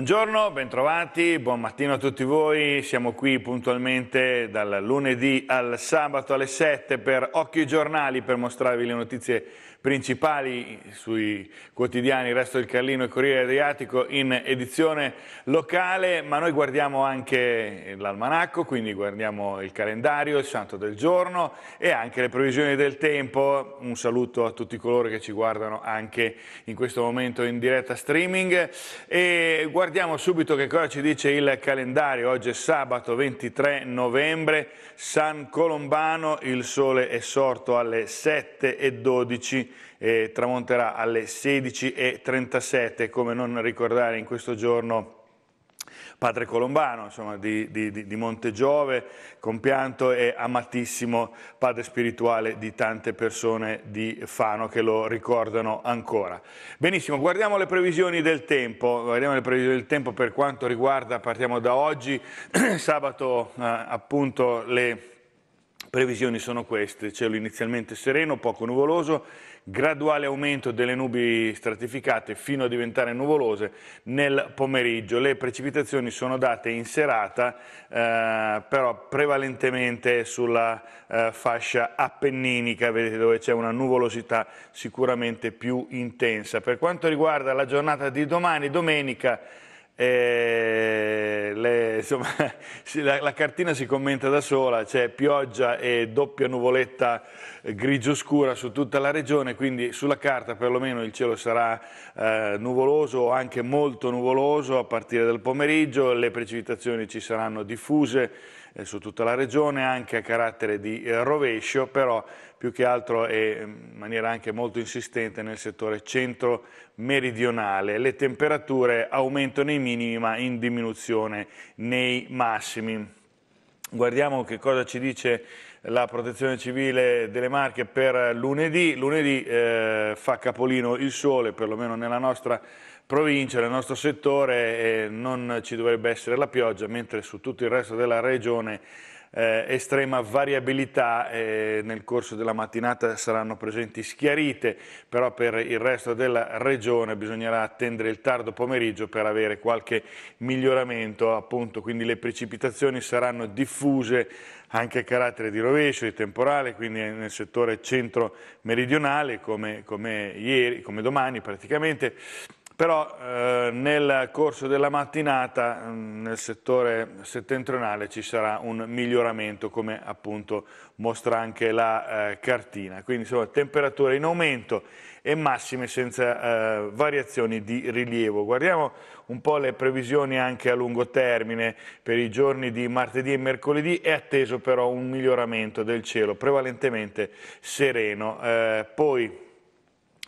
Buongiorno, bentrovati, buon mattino a tutti voi. Siamo qui puntualmente dal lunedì al sabato alle 7 per Occhio ai giornali per mostrarvi le notizie principali sui quotidiani Il Resto del Carlino e Corriere Adriatico in edizione locale, ma noi guardiamo anche l'almanacco, quindi guardiamo il calendario, il santo del giorno e anche le previsioni del tempo. Un saluto a tutti coloro che ci guardano anche in questo momento in diretta streaming e guardiamo subito che cosa ci dice il calendario. Oggi è sabato 23 novembre, San Colombano, il sole è sorto alle 7 e 12 eh, tramonterà alle 16.37, come non ricordare in questo giorno padre Colombano insomma, di, di, di Montegiove, compianto e amatissimo padre spirituale di tante persone di Fano che lo ricordano ancora. Benissimo, guardiamo le previsioni del tempo, guardiamo le previsioni del tempo per quanto riguarda, partiamo da oggi, sabato eh, appunto le previsioni sono queste, cielo inizialmente sereno, poco nuvoloso, graduale aumento delle nubi stratificate fino a diventare nuvolose nel pomeriggio. Le precipitazioni sono date in serata, eh, però prevalentemente sulla eh, fascia appenninica, vedete dove c'è una nuvolosità sicuramente più intensa. Per quanto riguarda la giornata di domani, domenica, le, insomma, la, la, cartina si commenta da sola, c'è pioggia e doppia nuvoletta grigio scura su tutta la regione, quindi sulla carta perlomeno il cielo sarà eh, nuvoloso o anche molto nuvoloso a partire dal pomeriggio, le precipitazioni ci saranno diffuse eh, su tutta la regione, anche a carattere di eh, rovescio, però più che altro è eh, in maniera anche molto insistente nel settore centro-meridionale. Le temperature aumentano nei minimi ma in diminuzione nei massimi. Guardiamo che cosa ci dice la protezione civile delle Marche per lunedì. Lunedì eh, fa capolino il sole, perlomeno nella nostra provincia, nel nostro settore eh, non ci dovrebbe essere la pioggia, mentre su tutto il resto della regione eh, estrema variabilità, eh, nel corso della mattinata saranno presenti schiarite, però per il resto della regione bisognerà attendere il tardo pomeriggio per avere qualche miglioramento, appunto, quindi le precipitazioni saranno diffuse anche a carattere di rovescio, di temporale, quindi nel settore centro-meridionale come, come, come domani praticamente però eh, nel corso della mattinata mh, mm, nel settore settentrionale ci sarà un miglioramento come appunto mostra anche la eh, cartina. Quindi insomma temperature in aumento e massime senza eh, variazioni di rilievo. Guardiamo un po' le previsioni anche a lungo termine per i giorni di martedì e mercoledì è atteso però un miglioramento del cielo prevalentemente sereno. Eh, poi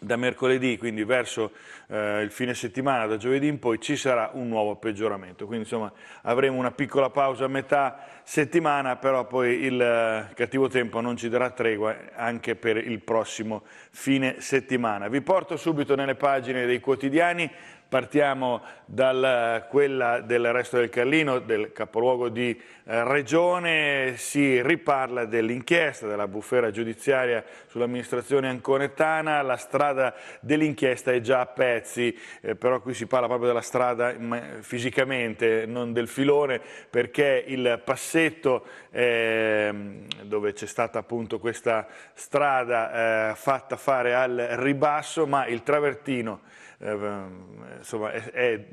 da mercoledì, quindi verso eh, il fine settimana, da giovedì in poi, ci sarà un nuovo peggioramento. Quindi insomma avremo una piccola pausa a metà settimana, però poi il eh, cattivo tempo non ci darà tregua anche per il prossimo fine settimana. Vi porto subito nelle pagine dei quotidiani Partiamo da quella del resto del Carlino, del capoluogo di eh, Regione, si riparla dell'inchiesta, della bufera giudiziaria sull'amministrazione anconetana, la strada dell'inchiesta è già a pezzi, eh, però qui si parla proprio della strada fisicamente, non del filone, perché il passetto eh, dove c'è stata appunto questa strada eh, fatta fare al ribasso, ma il travertino Ehm, insomma, è, è,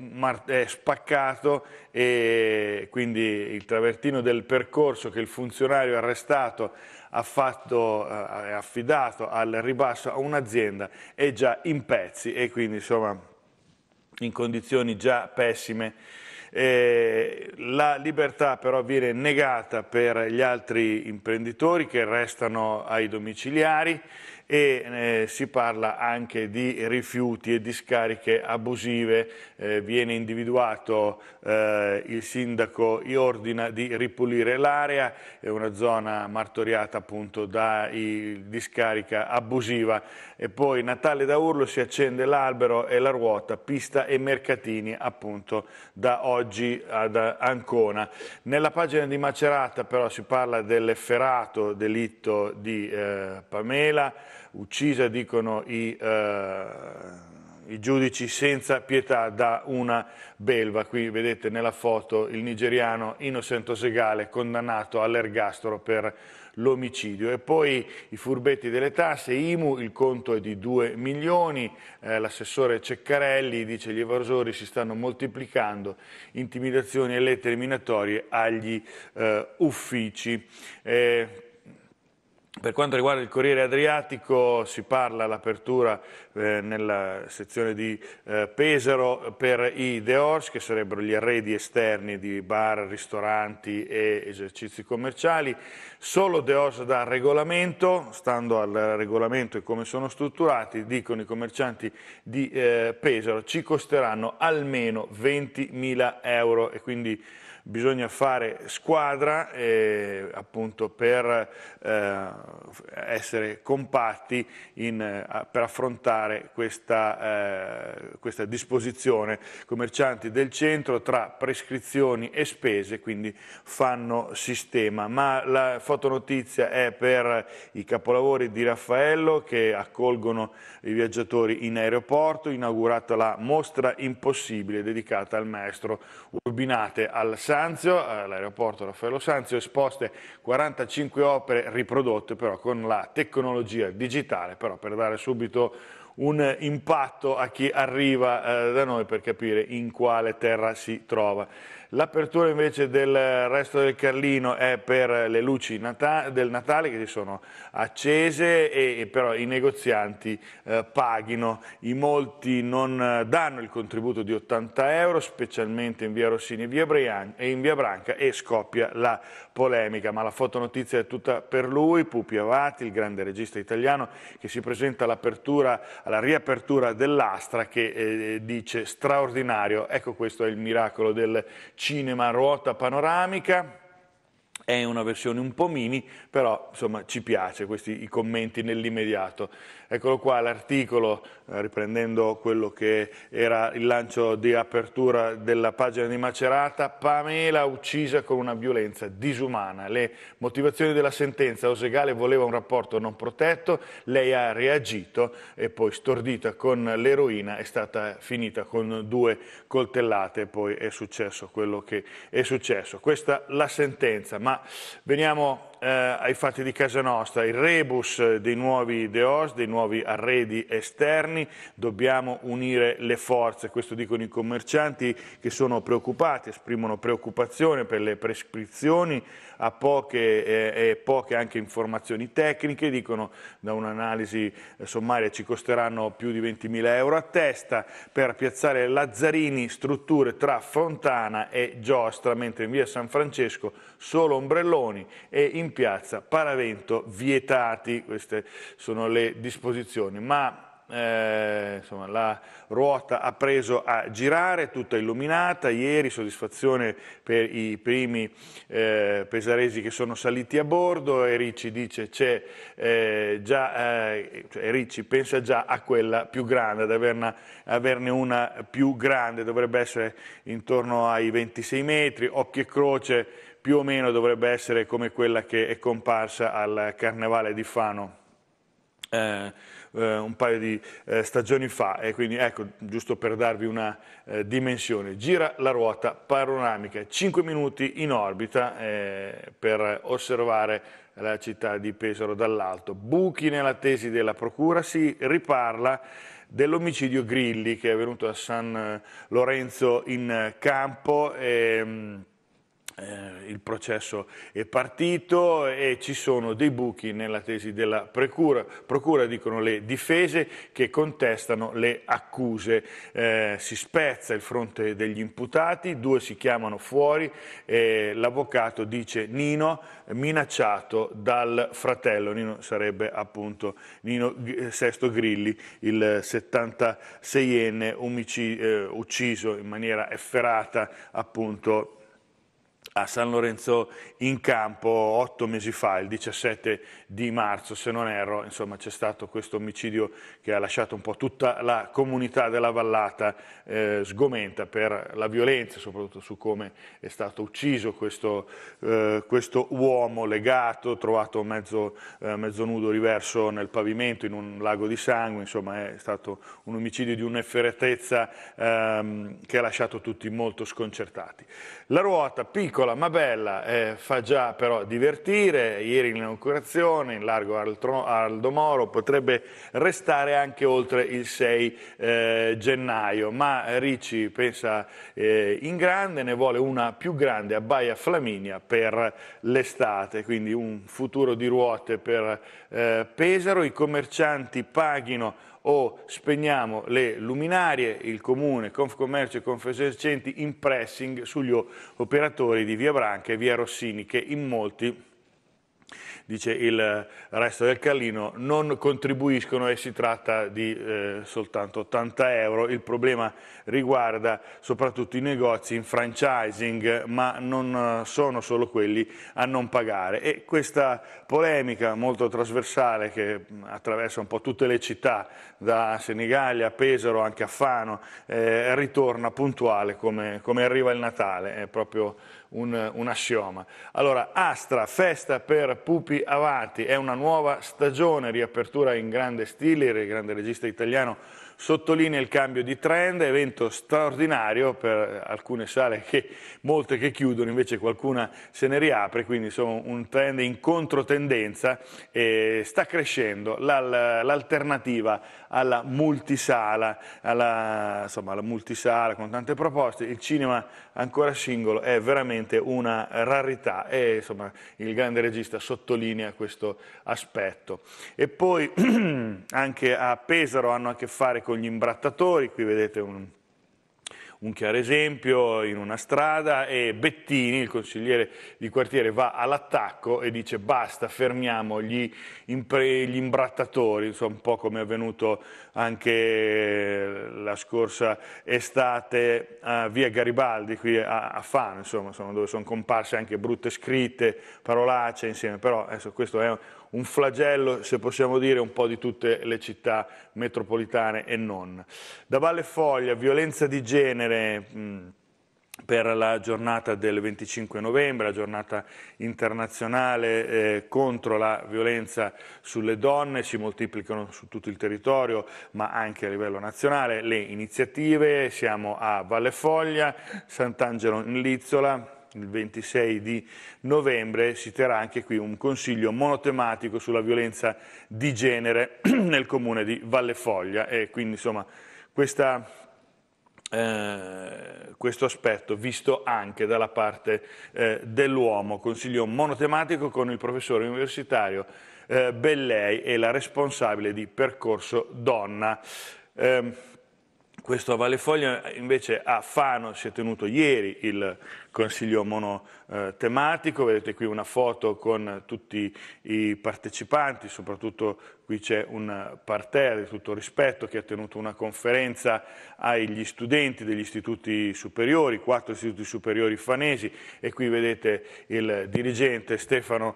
è, spaccato e quindi il travertino del percorso che il funzionario arrestato ha fatto, eh, è affidato al ribasso a un'azienda è già in pezzi e quindi insomma in condizioni già pessime. Eh, la libertà però viene negata per gli altri imprenditori che restano ai domiciliari e eh, si parla anche di rifiuti e discariche abusive, eh, viene individuato eh, il sindaco ordina di ripulire l'area, è una zona martoriata appunto da i, discarica abusiva e poi Natale da Urlo si accende l'albero e la ruota, pista e mercatini appunto da oggi ad Ancona. Nella pagina di Macerata però si parla dell'efferato delitto di eh, Pamela, uccisa, dicono i, eh, i, giudici, senza pietà da una belva. Qui vedete nella foto il nigeriano Innocento Segale condannato all'ergastolo per l'omicidio. E poi i furbetti delle tasse, IMU, il conto è di 2 milioni, eh, l'assessore Ceccarelli dice che gli evasori si stanno moltiplicando, intimidazioni e lettere minatorie agli eh, uffici. Eh, per quanto riguarda il Corriere Adriatico si parla all'apertura eh, nella sezione di eh, Pesaro per i deors che sarebbero gli arredi esterni di bar, ristoranti e esercizi commerciali, solo deors da regolamento, stando al regolamento e come sono strutturati, dicono i commercianti di eh, Pesaro, ci costeranno almeno 20.000 euro e quindi bisogna fare squadra eh, appunto per eh, essere compatti in, eh, per affrontare questa, eh, questa disposizione. Commercianti del centro tra prescrizioni e spese quindi fanno sistema, ma la fotonotizia è per i capolavori di Raffaello che accolgono i viaggiatori in aeroporto, inaugurata la mostra impossibile dedicata al maestro Urbinate al San Sanzio, all'aeroporto Raffaello Sanzio, esposte 45 opere riprodotte però con la tecnologia digitale, però per dare subito un impatto a chi arriva eh, da noi per capire in quale terra si trova. L'apertura invece del resto del Carlino è per le luci nata del Natale che si sono accese e, e però i negozianti eh, paghino. I molti non eh, danno il contributo di 80 euro, specialmente in via Rossini e via, Brian, e in via Branca e scoppia la polemica. Ma la fotonotizia è tutta per lui, Pupi Avati, il grande regista italiano che si presenta all'apertura, alla riapertura dell'Astra che eh, eh dice straordinario, ecco questo è il miracolo del cinema ruota panoramica, è una versione un po' mini, però insomma ci piace questi i commenti nell'immediato. Eccolo qua l'articolo, eh, riprendendo quello che era il lancio di apertura della pagina di Macerata, Pamela uccisa con una violenza disumana. Le motivazioni della sentenza, Osegale voleva un rapporto non protetto, lei ha reagito e poi stordita con l'eroina è stata finita con due coltellate, poi è successo quello che è successo. Questa la sentenza, ma veniamo eh, ai fatti di casa nostra, il rebus dei nuovi deos, dei nuovi arredi esterni, dobbiamo unire le forze, questo dicono i commercianti che sono preoccupati, esprimono preoccupazione per le prescrizioni, a poche eh, e poche anche informazioni tecniche, dicono da un'analisi eh, sommaria ci costeranno più di 20.000 euro a testa per piazzare Lazzarini, strutture tra Fontana e Giostra, mentre in via San Francesco solo ombrelloni e in in piazza Paravento vietati, queste sono le disposizioni, ma eh, insomma, la ruota ha preso a girare, tutta illuminata, ieri soddisfazione per i primi eh, pesaresi che sono saliti a bordo, Ricci dice c'è eh, già, eh, cioè, Ericci pensa già a quella più grande, ad averne, averne, una più grande, dovrebbe essere intorno ai 26 metri, occhio e croce più o meno dovrebbe essere come quella che è comparsa al Carnevale di Fano eh, eh un paio di eh, stagioni fa e quindi ecco giusto per darvi una eh, dimensione gira la ruota panoramica 5 minuti in orbita eh, per osservare la città di Pesaro dall'alto buchi nella tesi della procura si riparla dell'omicidio Grilli che è avvenuto a San Lorenzo in campo e, ehm, eh, il processo è partito e ci sono dei buchi nella tesi della procura, procura dicono le difese che contestano le accuse. Eh, si spezza il fronte degli imputati, due si chiamano fuori e l'avvocato dice Nino minacciato dal fratello, Nino sarebbe appunto Nino Sesto Grilli, il 76enne omicid- eh, ucciso in maniera efferata appunto a San Lorenzo in campo otto mesi fa, il 17 di marzo se non erro, insomma c'è stato questo omicidio che ha lasciato un po' tutta la comunità della vallata eh, sgomenta per la violenza, soprattutto su come è stato ucciso questo, eh, questo uomo legato, trovato mezzo, eh, mezzo, nudo riverso nel pavimento in un lago di sangue, insomma è stato un omicidio di un'efferatezza ehm, che ha lasciato tutti molto sconcertati. La ruota piccola piccola ma bella, eh, fa già però divertire, ieri in inaugurazione in largo Aldo Moro potrebbe restare anche oltre il 6 eh, gennaio, ma Ricci pensa eh, in grande, ne vuole una più grande a Baia Flaminia per l'estate, quindi un futuro di ruote per eh, Pesaro, i commercianti paghino o spegniamo le luminarie, il Comune, Confcommercio e Confesercenti in pressing sugli operatori di Via Branca e Via Rossini che in molti dice il resto del Callino, non contribuiscono e si tratta di eh, soltanto 80 euro. Il problema riguarda soprattutto i negozi in franchising, ma non eh, sono solo quelli a non pagare. E questa polemica molto trasversale che mm, attraversa un po' tutte le città, da Senigallia a Pesaro, anche a Fano, eh, ritorna puntuale come, come arriva il Natale, è proprio un, un assioma. Allora, Astra, festa per Pupi avanti, è una nuova stagione, riapertura in grande stile, il grande regista italiano sottolinea il cambio di trend, evento straordinario per alcune sale, che, molte che chiudono, invece qualcuna se ne riapre, quindi sono un trend in controtendenza e sta crescendo l'alternativa alla multisala, alla, insomma, alla multisala con tante proposte, il cinema ancora singolo è veramente una rarità e insomma, il grande regista sottolinea questo aspetto. E poi anche a Pesaro hanno a che fare con gli imbrattatori, qui vedete un, un chiaro esempio in una strada e Bettini, il consigliere di quartiere, va all'attacco e dice basta, fermiamo gli, impre, gli imbrattatori, insomma un po' come è avvenuto anche la scorsa estate a via Garibaldi qui a, a Fano, insomma, sono, dove sono comparse anche brutte scritte, parolacce insieme, però adesso questo è un un flagello, se possiamo dire, un po' di tutte le città metropolitane e non. Da Valle Foglia, violenza di genere... per la giornata del 25 novembre, la giornata internazionale eh, contro la violenza sulle donne, si moltiplicano su tutto il territorio ma anche a livello nazionale le iniziative, siamo a Valle Foglia, Sant'Angelo in Lizzola, il 26 di novembre si terrà anche qui un consiglio monotematico sulla violenza di genere nel comune di Valle Foglia e quindi insomma questa, eh, questo aspetto visto anche dalla parte eh, dell'uomo, consiglio monotematico con il professore universitario eh, Bellei e la responsabile di percorso donna. Ehm, questo a Valle Foglia eh, invece a Fano si è tenuto ieri il consiglio monotematico, vedete qui una foto con tutti i partecipanti, soprattutto qui c'è un parterre di tutto rispetto che ha tenuto una conferenza agli studenti degli istituti superiori, quattro istituti superiori fanesi e qui vedete il dirigente Stefano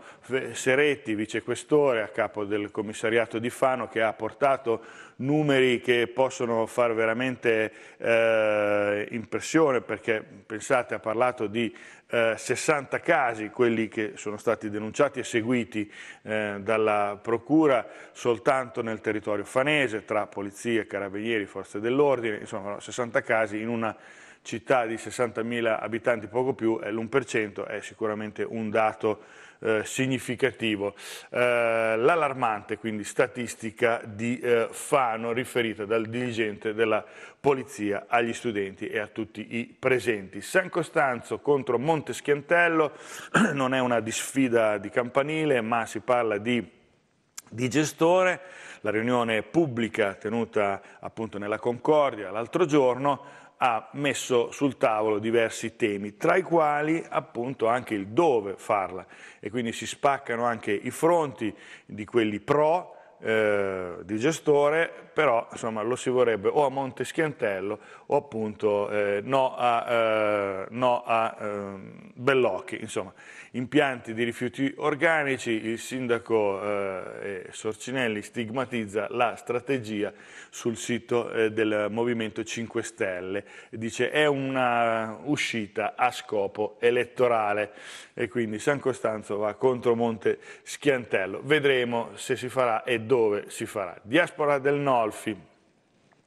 Seretti, vicequestore a capo del commissariato di Fano che ha portato numeri che possono far veramente eh, impressione perché pensate ha parlato di eh, 60 casi, quelli che sono stati denunciati e seguiti eh, dalla Procura soltanto nel territorio fanese, tra polizia, carabinieri, forze dell'ordine, insomma 60 casi in una città di 60.000 abitanti, poco più, è l'1% è sicuramente un dato eh, significativo. Eh, l'allarmante quindi statistica di eh, Fano riferita dal dirigente della polizia agli studenti e a tutti i presenti. San Costanzo contro Monteschiantello non è una disfida di campanile ma si parla di di gestore, la riunione pubblica tenuta appunto nella Concordia l'altro giorno ha messo sul tavolo diversi temi, tra i quali appunto anche il dove farla e quindi si spaccano anche i fronti di quelli pro eh, di gestore però insomma, lo si vorrebbe o a Monte Schiantello o appunto eh, no a, eh, no a eh, Bellocchi, insomma impianti di rifiuti organici, il sindaco eh, Sorcinelli stigmatizza la strategia sul sito eh, del Movimento 5 Stelle, dice è una uscita a scopo elettorale e quindi San Costanzo va contro Monte Schiantello, vedremo se si farà e dove si farà. Diaspora del Nord Alfi.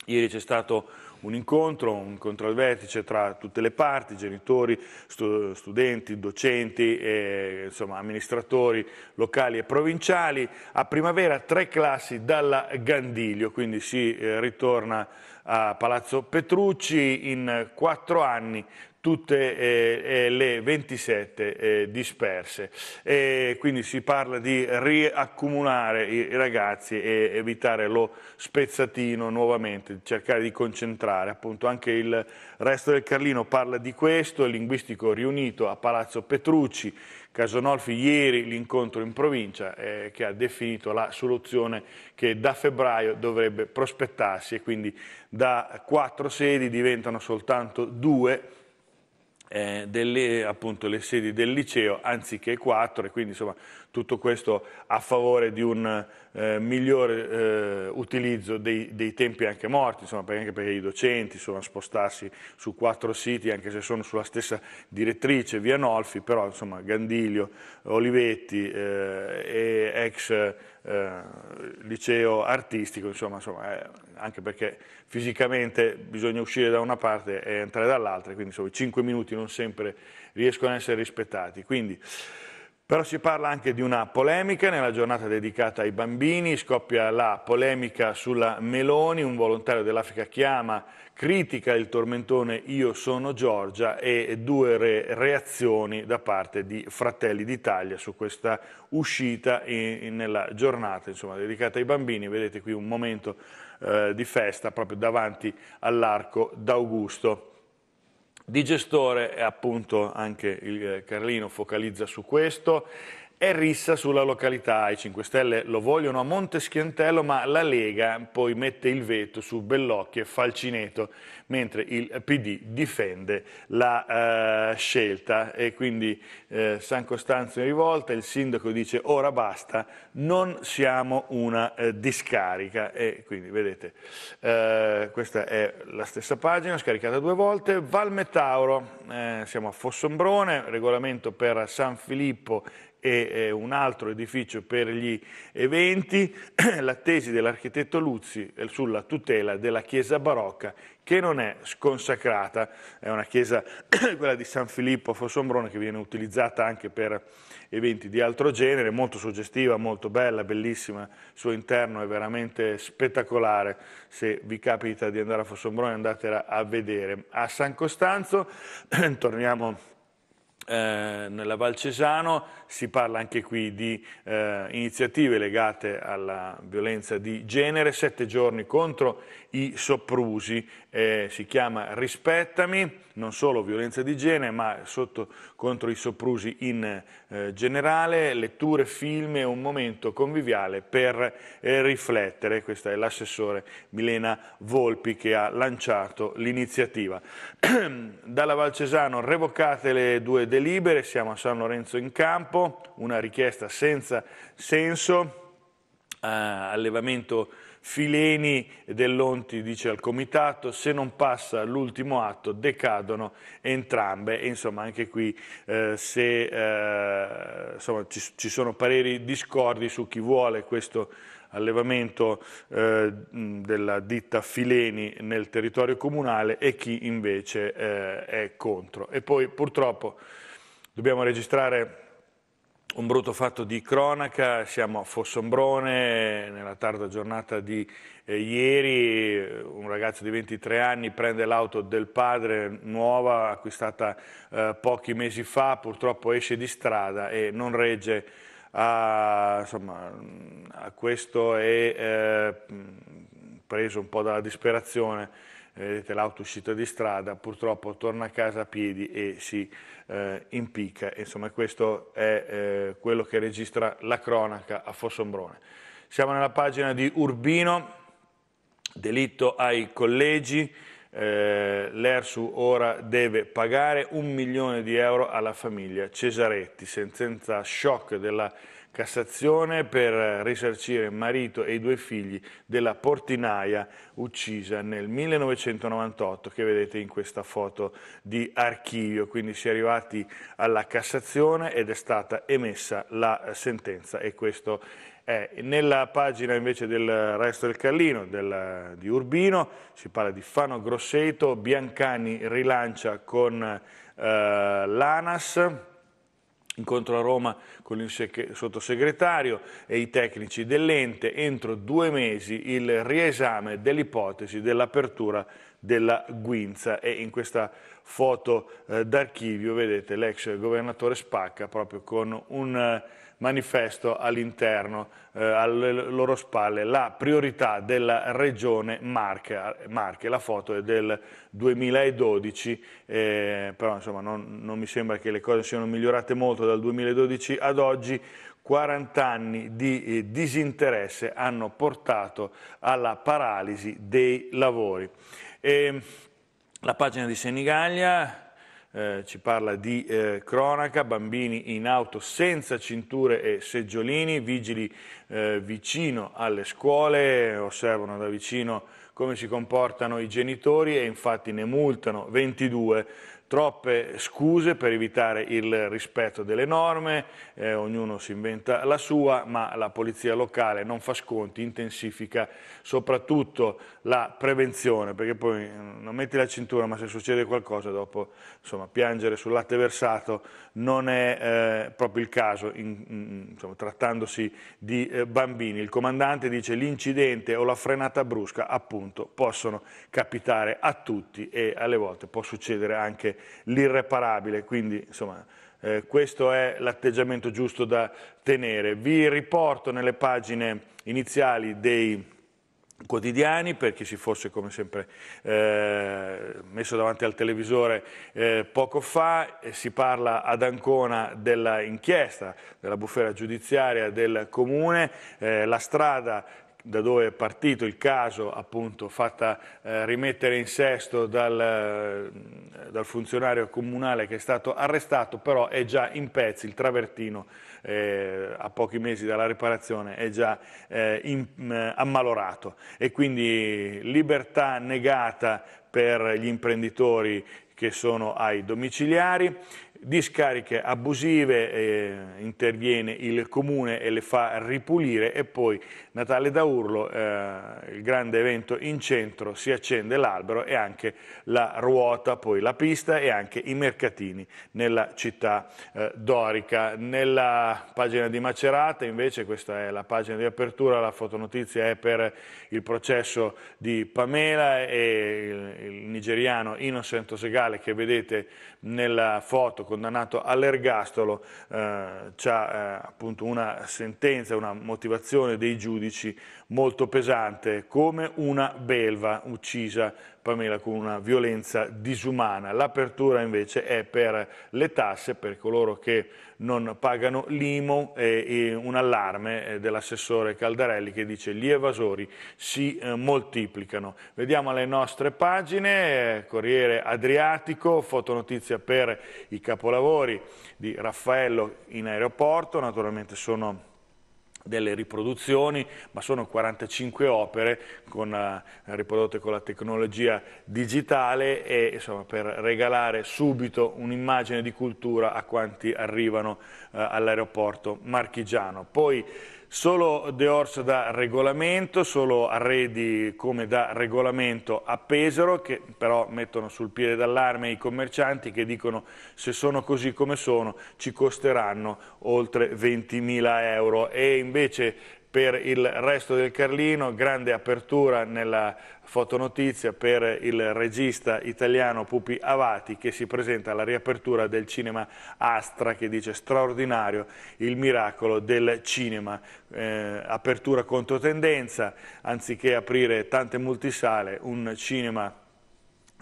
Ieri c'è stato un incontro, un incontro al vertice tra tutte le parti, genitori, stu studenti, docenti, e, insomma, amministratori locali e provinciali. A primavera tre classi dalla Gandiglio, quindi si eh, ritorna a Palazzo Petrucci in eh, quattro anni tutte eh, eh le 27 eh, disperse. E quindi si parla di riaccumulare i ragazzi e evitare lo spezzatino nuovamente, cercare di concentrare. Appunto anche il resto del Carlino parla di questo, il linguistico riunito a Palazzo Petrucci, Casonolfi ieri l'incontro in provincia eh, che ha definito la soluzione che da febbraio dovrebbe prospettarsi e quindi da quattro sedi diventano soltanto due eh, delle, appunto, le sedi del liceo anziché quattro e quindi insomma, tutto questo a favore di un eh, migliore eh, utilizzo dei, dei, tempi anche morti, insomma, perché, anche perché i docenti sono spostarsi su quattro siti anche se sono sulla stessa direttrice, via Nolfi, però insomma, Gandiglio, Olivetti eh, e ex eh, liceo artistico, insomma, insomma eh, anche perché fisicamente bisogna uscire da una parte e entrare dall'altra, quindi insomma, i 5 minuti non sempre riescono a essere rispettati. Quindi, però si parla anche di una polemica, nella giornata dedicata ai bambini scoppia la polemica sulla Meloni, un volontario dell'Africa Chiama critica il tormentone Io sono Giorgia e due re reazioni da parte di Fratelli d'Italia su questa uscita in, in, nella giornata insomma, dedicata ai bambini, vedete qui un momento eh, di festa proprio davanti all'arco d'Augusto di gestore, appunto anche il eh, Carlino focalizza su questo, è rissa sulla località. I 5 Stelle lo vogliono a Monteschiantello, ma la Lega poi mette il veto su Bellocchi e Falcineto, mentre il PD difende la eh, scelta. E quindi eh, San Costanzo in rivolta, il sindaco dice ora basta, non siamo una eh, discarica. E quindi vedete, eh, questa è la stessa pagina, scaricata due volte. Valmetauro, eh, siamo a Fossombrone, regolamento per San Filippo e un altro edificio per gli eventi, la tesi dell'architetto Luzzi eh, sulla tutela della chiesa barocca che non è sconsacrata, è una chiesa, quella di San Filippo a Fossombrone, che viene utilizzata anche per eventi di altro genere, molto suggestiva, molto bella, bellissima, il suo interno è veramente spettacolare, se vi capita di andare a Fossombrone andatela a vedere. A San Costanzo, torniamo eh, nella Val Cesano si parla anche qui di eh, iniziative legate alla violenza di genere, sette giorni contro i soprusi, eh, si chiama Rispettami, non solo violenza di genere ma sotto, contro i soprusi in eh, generale, letture, film e un momento conviviale per eh, riflettere, questa è l'assessore Milena Volpi che ha lanciato l'iniziativa. Dalla Val Cesano revocate le due delibere, siamo a San Lorenzo in campo, una richiesta senza senso, eh, allevamento Fileni dell'Onti dice al comitato se non passa l'ultimo atto decadono entrambe e insomma anche qui eh, se, eh, insomma, ci, ci, sono pareri discordi su chi vuole questo allevamento eh, della ditta Fileni nel territorio comunale e chi invece eh, è contro e poi purtroppo Dobbiamo registrare un brutto fatto di cronaca, siamo a Fossombrone nella tarda giornata di eh, ieri, un ragazzo di 23 anni prende l'auto del padre nuova acquistata eh, pochi mesi fa, purtroppo esce di strada e non regge a, insomma, a questo e eh, preso un po' dalla disperazione vedete l'auto uscita di strada, purtroppo torna a casa a piedi e si eh, impicca. Insomma questo è eh, quello che registra la cronaca a Fossombrone. Siamo nella pagina di Urbino, delitto ai collegi, eh, l'ERSU ora deve pagare un milione di euro alla famiglia Cesaretti, sentenza shock della Cassazione per risarcire marito e i due figli della portinaia uccisa nel 1998 che vedete in questa foto di archivio. Quindi si è arrivati alla Cassazione ed è stata emessa la sentenza e questo è. Nella pagina invece del resto del Carlino, del, di Urbino, si parla di Fano Grosseto, Biancani rilancia con eh, l'ANAS Incontro a Roma con il sottosegretario e i tecnici dell'ente, entro due mesi il riesame dell'ipotesi dell'apertura della Guinza e in questa foto eh, d'archivio vedete l'ex governatore Spacca proprio con un eh, manifesto all'interno, eh, alle loro spalle, la priorità della regione Marche, Marche la foto è del 2012, eh, però insomma non, non mi sembra che le cose siano migliorate molto dal 2012 ad oggi, 40 anni di eh, disinteresse hanno portato alla paralisi dei lavori. E la pagina di Senigallia eh, ci parla di eh, cronaca, bambini in auto senza cinture e seggiolini, vigili eh, vicino alle scuole, osservano da vicino come si comportano i genitori e infatti ne multano 22 troppe scuse per evitare il rispetto delle norme, eh, ognuno si inventa la sua, ma la polizia locale non fa sconti, intensifica soprattutto la prevenzione, perché poi mm, non metti la cintura, ma se succede qualcosa dopo, insomma, piangere sul latte versato non è eh, proprio il caso, in, in, insomma, trattandosi di eh, bambini. Il comandante dice l'incidente o la frenata brusca, appunto, possono capitare a tutti e alle volte può succedere anche l'irreparabile, quindi insomma eh, questo è l'atteggiamento giusto da tenere. Vi riporto nelle pagine iniziali dei quotidiani per chi si fosse come sempre eh, messo davanti al televisore eh, poco fa eh, si parla ad Ancona dell'inchiesta della bufera giudiziaria del comune eh, la strada da dove è partito il caso, appunto, fatta eh, rimettere in sesto dal, eh, dal, funzionario comunale che è stato arrestato, però è già in pezzi, il travertino eh, a pochi mesi dalla riparazione è già eh, in, eh, ammalorato e quindi libertà negata per gli imprenditori che sono ai domiciliari, discariche abusive, eh, interviene il comune e le fa ripulire e poi Natale da Urlo, eh, il grande evento in centro, si accende l'albero e anche la ruota, poi la pista e anche i mercatini nella città eh, dorica. Nella pagina di Macerata invece, questa è la pagina di apertura, la fotonotizia è per il processo di Pamela e il, il nigeriano Innocent Segale che vedete nella foto condannato all'ergastolo, eh, c'è eh, appunto una sentenza, una motivazione dei giudici molto pesante, come una belva uccisa Pamela con una violenza disumana. L'apertura invece è per le tasse, per coloro che non pagano l'IMO e, e un allarme eh, dell'assessore Caldarelli che dice gli evasori si eh, moltiplicano. Vediamo le nostre pagine, eh, Corriere Adriatico, fotonotizia per i capolavori di Raffaello in aeroporto, naturalmente sono delle riproduzioni, ma sono 45 opere con, uh, riprodotte con la tecnologia digitale e insomma, per regalare subito un'immagine di cultura a quanti arrivano uh, all'aeroporto marchigiano. Poi Solo Deors da regolamento, solo arredi come da regolamento a Pesaro, che però mettono sul piede d'allarme i commercianti che dicono se sono così come sono ci costeranno oltre 20.000 euro e invece per il resto del Carlino, grande apertura nella fotonotizia per il regista italiano Pupi Avati che si presenta alla riapertura del cinema Astra che dice straordinario il miracolo del cinema, eh, apertura tendenza anziché aprire tante multisale, un cinema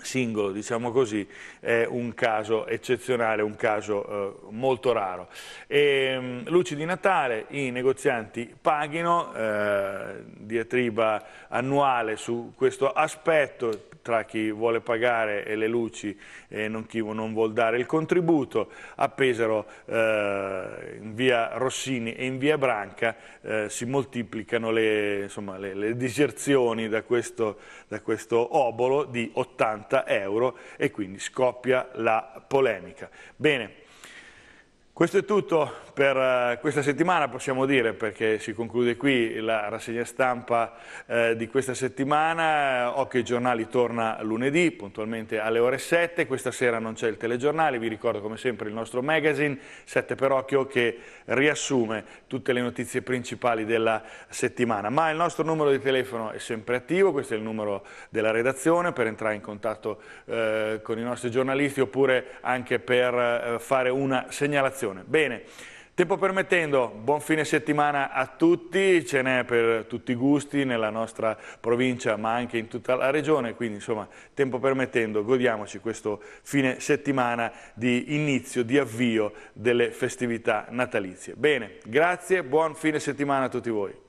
singolo, diciamo così, è un caso eccezionale, un caso eh, molto raro. E, ehm, luci di Natale, i negozianti paghino, eh, diatriba annuale su questo aspetto tra chi vuole pagare e le luci e non chi non vuole dare il contributo, a Pesaro eh, in via Rossini e in via Branca eh, si moltiplicano le, insomma, le, le diserzioni da questo, da questo obolo di 80 60 euro e quindi scoppia la polemica. Bene, questo è tutto per eh, questa settimana, possiamo dire, perché si conclude qui la rassegna stampa eh, di questa settimana. Occhio ai giornali torna lunedì, puntualmente alle ore 7. Questa sera non c'è il telegiornale, vi ricordo come sempre il nostro magazine 7 per Occhio che riassume tutte le notizie principali della settimana. Ma il nostro numero di telefono è sempre attivo, questo è il numero della redazione per entrare in contatto eh, con i nostri giornalisti oppure anche per eh, fare una segnalazione situazione. Bene, tempo permettendo, buon fine settimana a tutti, ce n'è per tutti i gusti nella nostra provincia ma anche in tutta la regione, quindi insomma, tempo permettendo, godiamoci questo fine settimana di inizio, di avvio delle festività natalizie. Bene, grazie, buon fine settimana a tutti voi.